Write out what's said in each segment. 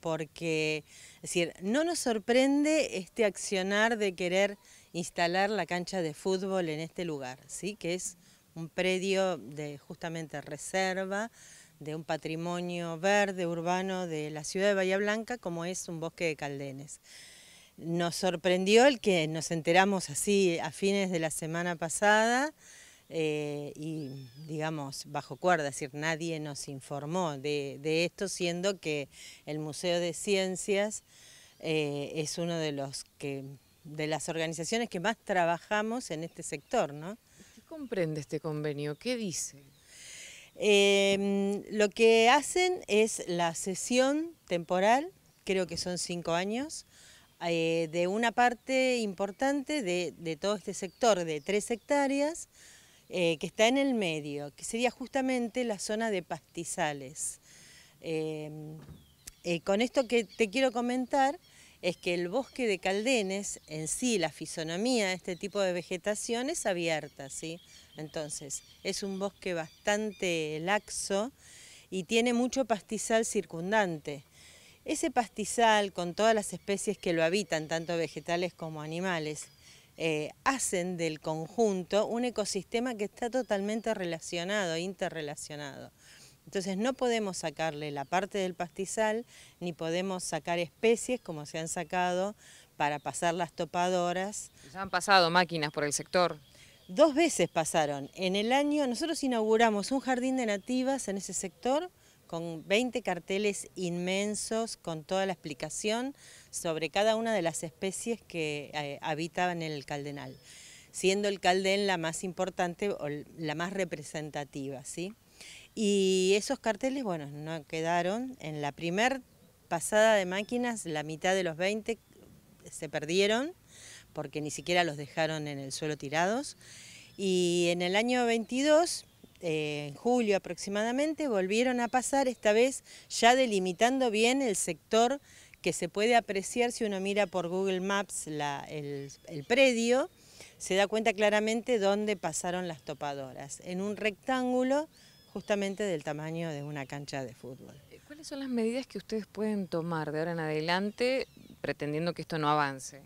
porque es decir, no nos sorprende este accionar de querer instalar la cancha de fútbol en este lugar, ¿sí? que es un predio de justamente reserva, de un patrimonio verde urbano de la ciudad de Bahía Blanca, como es un bosque de caldenes. Nos sorprendió el que nos enteramos así a fines de la semana pasada eh, y digamos, bajo cuerda, es decir, nadie nos informó de, esto, siendo que el Museo de Ciencias eh, es uno de los que de las organizaciones que más trabajamos en este sector, ¿no? ¿Qué comprende este convenio? ¿Qué dice? Em, lo que hacen es la sesión temporal, creo que son cinco años, eh, de una parte importante de, de todo este sector de tres hectáreas, eh, que está en el medio, que sería justamente la zona de pastizales. Em, eh, con esto que te quiero comentar es que el bosque de Caldenes, en sí, la fisonomía de este tipo de vegetación es abierta, ¿sí? Entonces, es un bosque bastante laxo y tiene mucho pastizal circundante. Ese pastizal, con todas las especies que lo habitan, tanto vegetales como animales, eh, hacen del conjunto un ecosistema que está totalmente relacionado, interrelacionado. Entonces no podemos sacarle la parte del pastizal, ni podemos sacar especies como se han sacado para pasar las topadoras. ¿Se han pasado máquinas por el sector. Dos veces pasaron. En el año, nosotros inauguramos un jardín de nativas en ese sector con 20 carteles inmensos con toda la explicación sobre cada una de las especies que eh, habitaban en el Caldenal, siendo el Calden la más importante o la más representativa. ¿sí? Y esos carteles, bueno, no quedaron. En la primer pasada de máquinas, la mitad de los 20 se perdieron porque ni siquiera los dejaron en el suelo tirados. Y en el año 22 eh, en julio aproximadamente, volvieron a pasar, esta vez ya delimitando bien el sector que se puede apreciar si uno mira por Google Maps el, el predio, se da cuenta claramente dónde pasaron las topadoras, en un rectángulo justamente del tamaño de una cancha de fútbol. Eh, ¿Cuáles son las medidas que ustedes pueden tomar de ahora en adelante pretendiendo que esto no avance?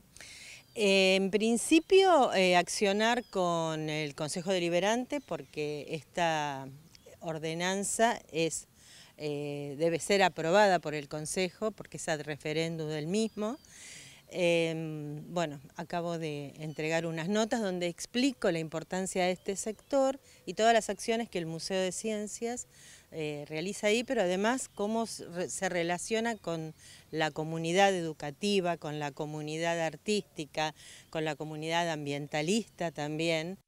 En principio, eh, accionar con el Consejo Deliberante porque esta ordenanza eh, debe ser aprobada por el Consejo porque es ad referéndum del mismo. Em, bueno, acabo de entregar unas notas donde explico la importancia de este sector y todas las acciones que el Museo de Ciencias eh, realiza ahí, pero además cómo se relaciona con la comunidad educativa, con la comunidad artística, con la comunidad ambientalista también.